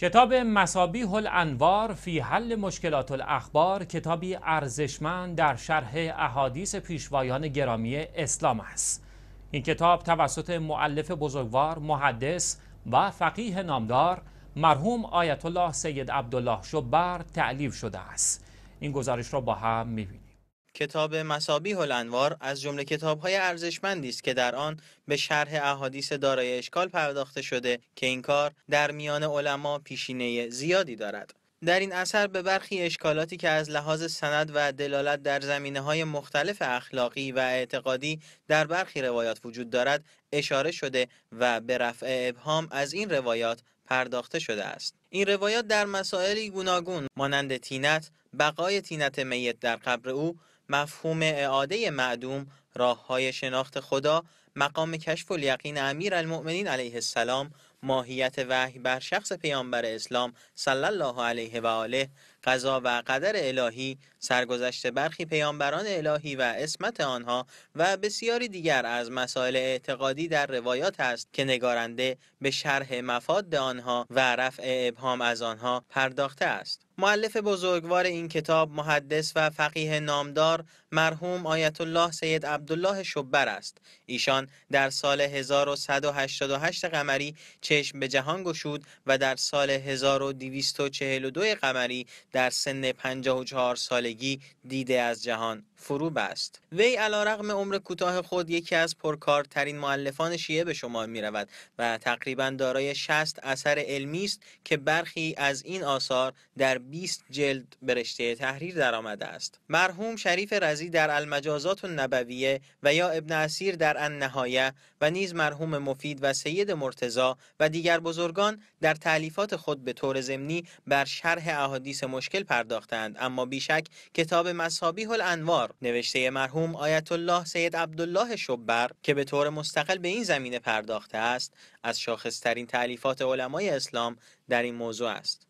کتاب مسابیح الانوار فی حل مشکلات الاخبار کتابی ارزشمند در شرح احادیث پیشوایان گرامی اسلام است این کتاب توسط معلف بزرگوار محدث و فقیه نامدار مرحوم آیت الله سید عبدالله شبر تعلیف شده است این گزارش را با هم میبینیم کتاب مصابیح الانوار از جمله کتاب‌های ارزشمندی است که در آن به شرح احادیث دارای اشکال پرداخته شده که این کار در میان علما پیشینه زیادی دارد. در این اثر به برخی اشکالاتی که از لحاظ سند و دلالت در زمینه های مختلف اخلاقی و اعتقادی در برخی روایات وجود دارد اشاره شده و به رفع ابهام از این روایات پرداخته شده است این روایات در مسائلی گوناگون مانند تینت بقای تینت میت در قبر او مفهوم اعاده معدوم راه های شناخت خدا مقام کشف و یقین امیر المؤمنین علیه السلام ماهیت وحی بر شخص پیامبر اسلام صلی الله علیه و آله قضا و قدر الهی سرگذشت برخی پیامبران الهی و اسمت آنها و بسیاری دیگر از مسائل اعتقادی در روایات است که نگارنده به شرح مفاد آنها و رفع ابهام از آنها پرداخته است معلف بزرگوار این کتاب محدث و فقیه نامدار مرحوم آیت الله سید عبدالله شبر است ایشان در سال 1188 قمری چشم به جهان گشود و در سال 1242 قمری در سن 54 سالگی دیده از جهان فرو بست وی رقم عمر کوتاه خود یکی از پرکارترین معلفان شیعه به شما می رود و تقریبا دارای 60 اثر علمی است که برخی از این آثار در 20 جلد برشته رشته تحریر درآمده است مرحوم شریف رزی در المجازات نبویه و یا ابن اسیر در النهایه و نیز مرحوم مفید و سید مرتزا و دیگر بزرگان در تعلیفات خود به طور ضمنی بر شرح احادیث مشکل پرداختند اما بیشک کتاب مصابیح الانوار نوشته مرحوم آیت الله سید عبدالله شبر که به طور مستقل به این زمینه پرداخته است از شاخصترین تعلیفات علمای اسلام در این موضوع است